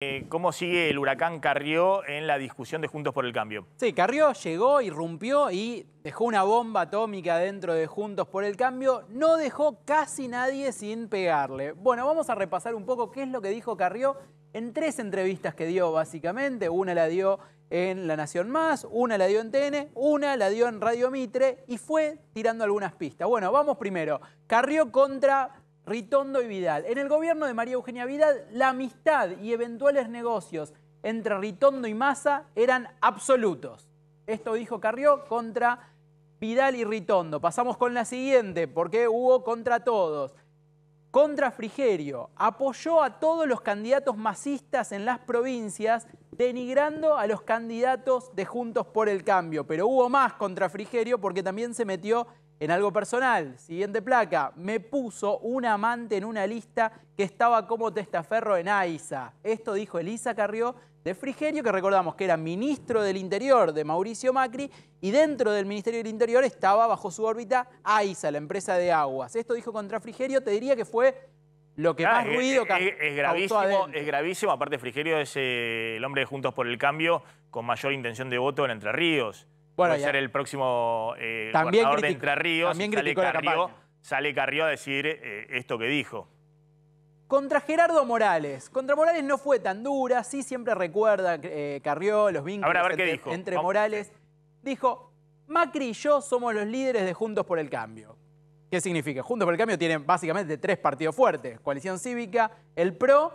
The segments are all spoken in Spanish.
Eh, ¿Cómo sigue el huracán Carrió en la discusión de Juntos por el Cambio? Sí, Carrió llegó, irrumpió y dejó una bomba atómica dentro de Juntos por el Cambio. No dejó casi nadie sin pegarle. Bueno, vamos a repasar un poco qué es lo que dijo Carrió en tres entrevistas que dio básicamente. Una la dio en La Nación Más, una la dio en TN, una la dio en Radio Mitre y fue tirando algunas pistas. Bueno, vamos primero. Carrió contra Ritondo y Vidal. En el gobierno de María Eugenia Vidal, la amistad y eventuales negocios entre Ritondo y Massa eran absolutos. Esto dijo Carrió contra Vidal y Ritondo. Pasamos con la siguiente, porque hubo contra todos. Contra Frigerio, apoyó a todos los candidatos masistas en las provincias, denigrando a los candidatos de Juntos por el Cambio. Pero hubo más contra Frigerio porque también se metió en algo personal, siguiente placa, me puso un amante en una lista que estaba como testaferro en AISA. Esto dijo Elisa Carrió de Frigerio, que recordamos que era ministro del Interior de Mauricio Macri, y dentro del Ministerio del Interior estaba bajo su órbita AISA, la empresa de aguas. Esto dijo contra Frigerio, te diría que fue lo que ah, más ruido es, es, gravísimo, es gravísimo, aparte Frigerio es eh, el hombre de Juntos por el Cambio con mayor intención de voto en Entre Ríos. Bueno, puede ser el próximo eh, también gobernador de Entre Ríos. También sale Carrió, sale Carrió a decir eh, esto que dijo. Contra Gerardo Morales. Contra Morales no fue tan dura, sí siempre recuerda eh, Carrió los vínculos entre, Morales. Dijo, Macri y yo somos los líderes de Juntos por el Cambio. ¿Qué significa? Juntos por el Cambio tiene básicamente tres partidos fuertes. Coalición Cívica, el PRO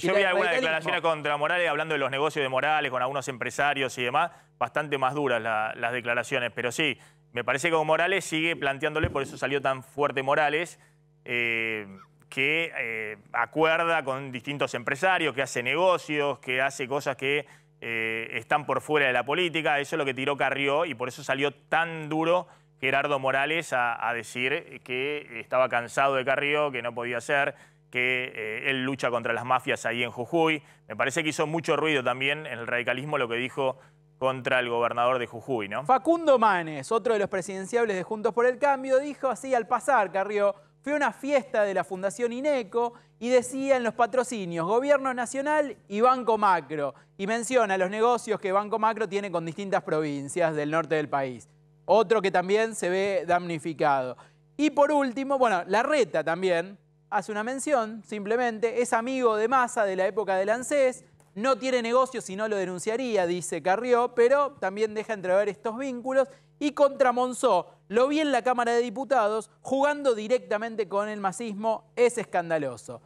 Sí, yo vi algunas declaraciones contra Morales hablando de los negocios de Morales con algunos empresarios y demás, bastante más duras las declaraciones, pero sí, me parece que Morales sigue planteándole, por eso salió tan fuerte Morales, eh, que eh, acuerda con distintos empresarios, que hace negocios, que hace cosas que eh, están por fuera de la política, eso es lo que tiró Carrió y por eso salió tan duro Gerardo Morales a, a decir que estaba cansado de Carrió, que no podía ser que eh, él lucha contra las mafias ahí en Jujuy. Me parece que hizo mucho ruido también en el radicalismo lo que dijo contra el gobernador de Jujuy, ¿no? Facundo Manes, otro de los presidenciables de Juntos por el Cambio, dijo así al pasar, Carrió, fue una fiesta de la Fundación INECO y decía en los patrocinios Gobierno Nacional y Banco Macro. Y menciona los negocios que Banco Macro tiene con distintas provincias del norte del país. Otro que también se ve damnificado. Y por último, bueno, la reta también, hace una mención, simplemente, es amigo de masa de la época del ANSES, no tiene negocio si no lo denunciaría, dice Carrió, pero también deja entrever estos vínculos y contra Monzó, lo vi en la Cámara de Diputados jugando directamente con el masismo, es escandaloso.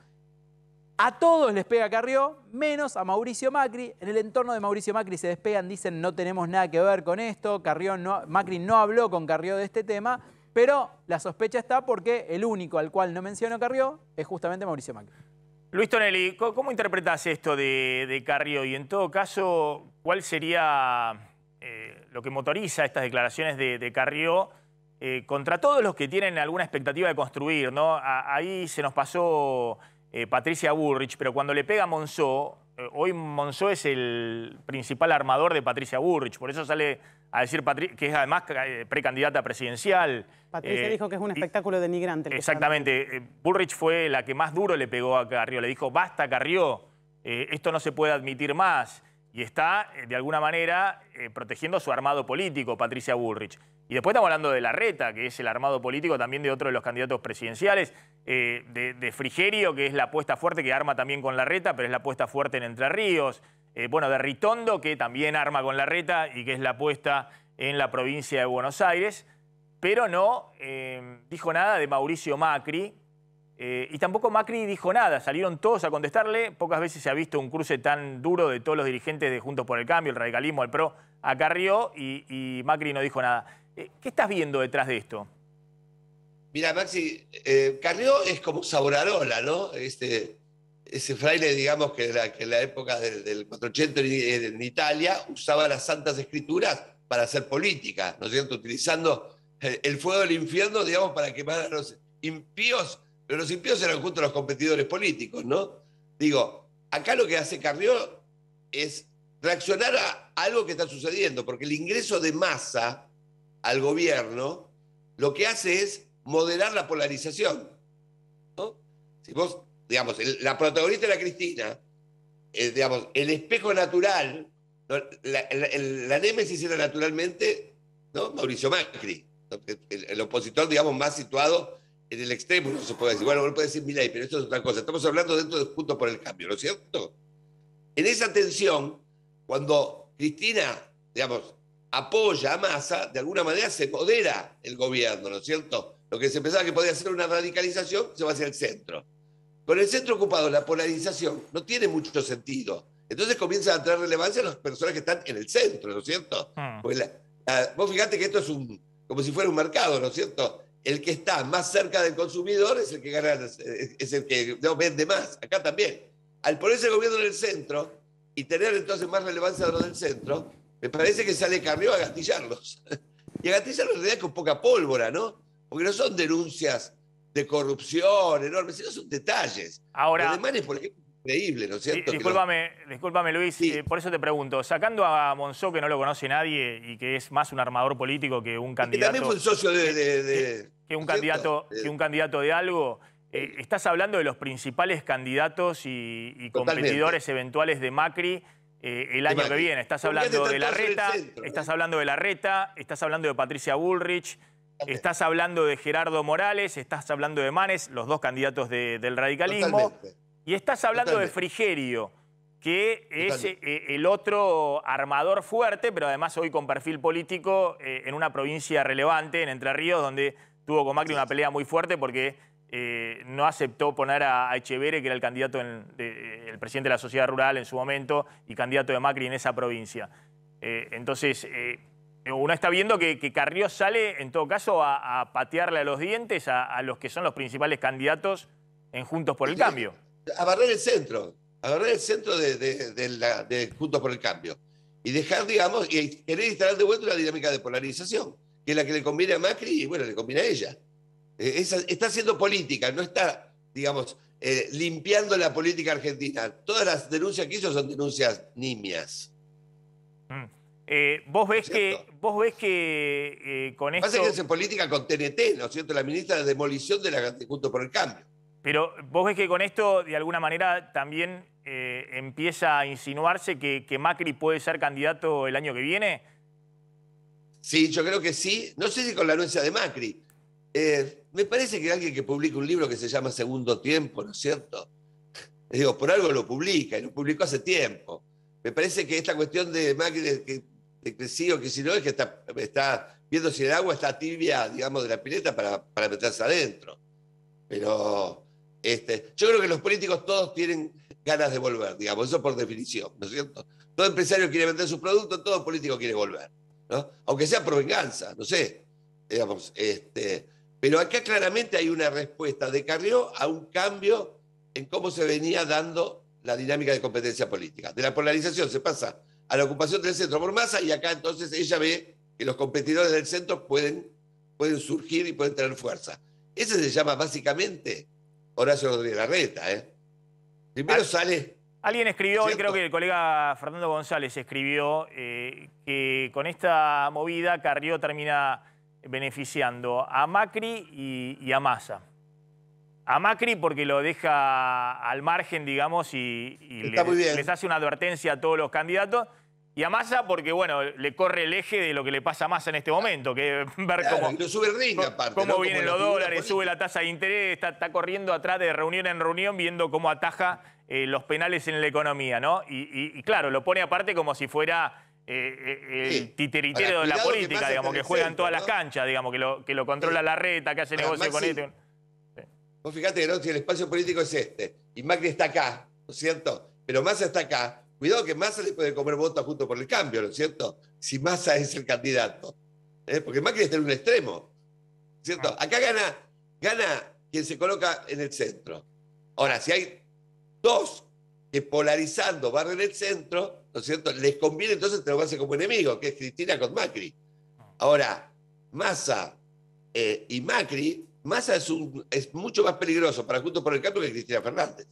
A todos les pega Carrió, menos a Mauricio Macri. En el entorno de Mauricio Macri se despegan, dicen no tenemos nada que ver con esto, Carrió no, Macri no habló con Carrió de este tema, pero la sospecha está porque el único al cual no mencionó Carrió es justamente Mauricio Macri. Luis Tonelli, ¿cómo interpretas esto de, Carrió? Y en todo caso, ¿cuál sería eh, lo que motoriza estas declaraciones de, Carrió eh, contra todos los que tienen alguna expectativa de construir? ¿no? ahí se nos pasó eh, Patricia Burrich, pero cuando le pega a Monzó, hoy Monzó es el principal armador de Patricia Burrich, por eso sale a decir que es además eh, precandidata presidencial. Patricia eh, dijo que es un espectáculo de denigrante. Exactamente. Eh, Bullrich fue la que más duro le pegó a Carrió. Le dijo, basta Carrió, esto no se puede admitir más. Y está, de alguna manera, protegiendo su armado político, Patricia Bullrich. Y después estamos hablando de Larreta, que es el armado político también de otro de los candidatos presidenciales, de, Frigerio, que es la apuesta fuerte que arma también con Larreta, pero es la apuesta fuerte en Entre Ríos. Eh, bueno, de Ritondo, que también arma con la reta y que es la puesta en la provincia de Buenos Aires, pero no em, dijo nada de Mauricio Macri. Eh, y tampoco Macri dijo nada, salieron todos a contestarle. Pocas veces se ha visto un cruce tan duro de todos los dirigentes de Juntos por el Cambio, el radicalismo, el PRO, a Carrió y, Macri no dijo nada. Eh, ¿Qué estás viendo detrás de esto? Mira, Maxi, Carrió es como Saurarola, ¿no? Este, ese fraile, digamos, que, en la época del, 480 400 en, Italia usaba las santas escrituras para hacer política, ¿no es cierto? Utilizando eh, el fuego del infierno, digamos, para quemar a los impíos, pero los impíos eran justo los competidores políticos, ¿no? Digo, acá lo que hace Carrió es reaccionar a algo que está sucediendo, porque el ingreso de masa al gobierno lo que hace es moderar la polarización. ¿no? Si vos digamos, la protagonista era Cristina, eh, digamos, el espejo natural, la, la, némesis era naturalmente Mauricio Macri, El, opositor, digamos, más situado en el extremo, no se puede decir, bueno, uno puede decir Milay, pero esto es otra cosa, estamos hablando dentro de Juntos por el cambio, ¿no es cierto? En esa tensión, cuando Cristina, digamos, apoya a Massa, de alguna manera se modera el gobierno, ¿no es cierto? Lo que se pensaba que podía ser una radicalización se va hacia el centro. Con el centro ocupado, la polarización no tiene mucho sentido. Entonces comienzan a traer relevancia a las personas que están en el centro, ¿no es cierto? Hmm. vos fíjate que esto es un, como si fuera un mercado, ¿no es cierto? El que está más cerca del consumidor es el que gana, es, el que vende más. Acá también. Al ponerse el gobierno en el centro y tener entonces más relevancia de lo del centro, me parece que sale Carrió a gastillarlos. y a gastillarlos en realidad con poca pólvora, ¿no? Porque no son denuncias de corrupción enorme, ...esos son detalles. Ahora, Los es increíble, ¿no es cierto? Discúlpame, Luis, eh, por eso te pregunto, sacando a Monzó, que no lo conoce nadie y que es más un armador político que un candidato... Y también fue socio de... que, un candidato, un candidato de algo... Eh, estás hablando de los principales candidatos y, competidores eventuales de Macri eh, el año que viene. Estás hablando de la reta, estás hablando de la reta, estás hablando de Patricia Bullrich, Estás hablando de Gerardo Morales, estás hablando de Manes, los dos candidatos del radicalismo. Y estás hablando de Frigerio, que es eh, eh, el otro armador fuerte, pero además hoy con perfil político eh, en una provincia relevante, en Entre Ríos, donde tuvo con Macri una pelea muy fuerte porque no aceptó poner a, Echevere, que era el candidato, el presidente de la sociedad rural en su momento y candidato de Macri en esa provincia. entonces uno está viendo que, que, Carrió sale, en todo caso, a, patearle a los dientes a, los que son los principales candidatos en Juntos por el Cambio. A barrer el centro, a barrer el centro de, Juntos por el Cambio. Y dejar, digamos, y querer instalar de vuelta una dinámica de polarización, que es la que le conviene a Macri y, bueno, le conviene a ella. Eh, está haciendo política, no está, digamos, eh, limpiando la política argentina. Todas las denuncias que hizo son denuncias nimias. Mm. Eh, vos, ves que, vos eh, ves que con esto... Pasa que es en política con TNT, ¿no es cierto? La ministra de demolición de la Junto por el Cambio. Pero vos ves que con esto, de alguna manera, también eh, empieza a insinuarse que, Macri puede ser candidato el año que viene. Sí, yo creo que sí. No sé si con la anuencia de Macri. me parece que alguien que publica un libro que se llama Segundo Tiempo, ¿no es cierto? digo, por algo lo publica, y lo publicó hace tiempo. Me parece que esta cuestión de Macri, de que si no, es que está, viendo si el agua está tibia, digamos, de la pileta para, para meterse adentro. Pero este, yo creo que los políticos todos tienen ganas de volver, digamos, eso por definición, ¿no es cierto? Todo empresario quiere vender su producto, todo político quiere volver, ¿no? Aunque sea por venganza, no sé, digamos, este, pero acá claramente hay una respuesta de Carrió a un cambio en cómo se venía dando la dinámica de competencia política. De la polarización se pasa a la ocupación del centro por masa y acá entonces ella ve que los competidores del centro pueden, pueden surgir y pueden tener fuerza. Ese se llama básicamente Horacio Rodríguez Larreta. ¿eh? Primero sale... Alguien escribió, y creo que el colega Fernando González escribió, eh, que con esta movida Carrió termina beneficiando a Macri y, a Massa a Macri porque lo deja al margen, digamos, y, les hace una advertencia a todos los candidatos. Y a Massa porque, bueno, le corre el eje de lo que le pasa a Massa en este momento, que ver cómo, sube el aparte, cómo vienen los dólares, sube la tasa de interés, está, corriendo atrás de reunión en reunión viendo cómo ataja eh, los penales en la economía, ¿no? Y, claro, lo pone aparte como si fuera eh, eh, el titeritero de la política, digamos, que juegan todas las canchas, digamos, que lo, que lo controla la reta, que hace negocio con este. Vos fijate, Si el espacio político es este, y Macri está acá, ¿no es cierto? Pero Massa está acá, Cuidado que Massa le puede comer votos junto por el cambio, ¿no es cierto? Si Massa es el candidato. ¿eh? Porque Macri está en un extremo. ¿Cierto? Acá gana, gana quien se coloca en el centro. Ahora, si hay dos que polarizando van en el centro, ¿no es cierto? Les conviene entonces hace como enemigo, que es Cristina con Macri. Ahora, Massa eh, y Macri, Massa es, es mucho más peligroso para Juntos por el Cambio que Cristina Fernández.